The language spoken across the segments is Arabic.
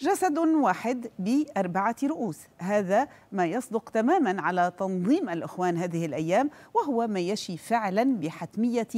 جسد واحد بأربعة رؤوس هذا ما يصدق تماما على تنظيم الإخوان هذه الأيام وهو ما يشي فعلا بحتمية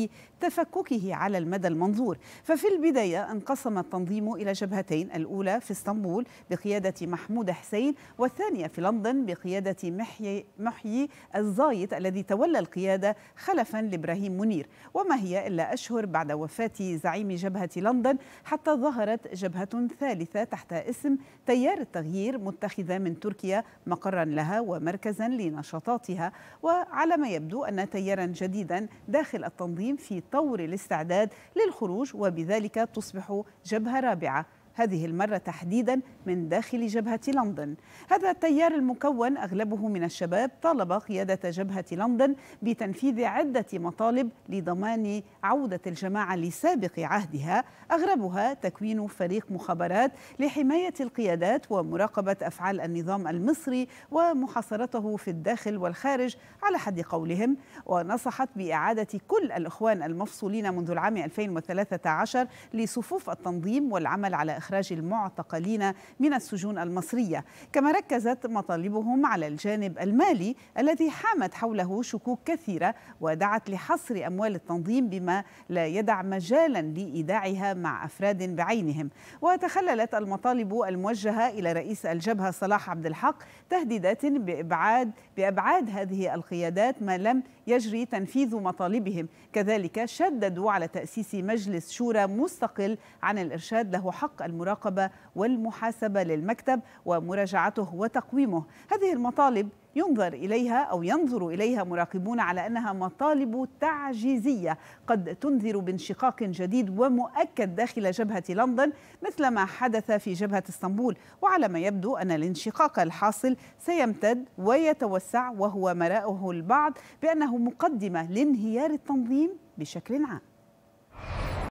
تفككه على المدى المنظور ففي البداية انقسم التنظيم إلى جبهتين الأولى في اسطنبول بقيادة محمود حسين والثانية في لندن بقيادة محيي, محيي الزايد الذي تولى القيادة خلفا لإبراهيم منير وما هي إلا أشهر بعد وفاة زعيم جبهة لندن حتى ظهرت جبهة ثالثة تحت اسم تيار التغيير متخذة من تركيا مقرا لها ومركزا لنشاطاتها وعلى ما يبدو أن تيارا جديدا داخل التنظيم في طور الاستعداد للخروج وبذلك تصبح جبهة رابعة هذه المرة تحديدا من داخل جبهة لندن هذا التيار المكون أغلبه من الشباب طالب قيادة جبهة لندن بتنفيذ عدة مطالب لضمان عودة الجماعة لسابق عهدها أغربها تكوين فريق مخابرات لحماية القيادات ومراقبة أفعال النظام المصري ومحاصرته في الداخل والخارج على حد قولهم ونصحت بإعادة كل الإخوان المفصولين منذ العام 2013 لصفوف التنظيم والعمل على إخراج المعتقلين من السجون المصرية كما ركزت مطالبهم على الجانب المالي الذي حامت حوله شكوك كثيرة ودعت لحصر أموال التنظيم بما لا يدع مجالا لإيداعها مع أفراد بعينهم وتخللت المطالب الموجهة إلى رئيس الجبهة صلاح عبد الحق تهديدات بإبعاد بأبعاد هذه القيادات ما لم يجري تنفيذ مطالبهم كذلك شددوا على تأسيس مجلس شورى مستقل عن الإرشاد له حق المساعدة المراقبة والمحاسبة للمكتب ومراجعته وتقويمه هذه المطالب ينظر إليها أو ينظر إليها مراقبون على أنها مطالب تعجيزية قد تنذر بانشقاق جديد ومؤكد داخل جبهة لندن مثل ما حدث في جبهة اسطنبول وعلى ما يبدو أن الانشقاق الحاصل سيمتد ويتوسع وهو ما رآه البعض بأنه مقدمة لانهيار التنظيم بشكل عام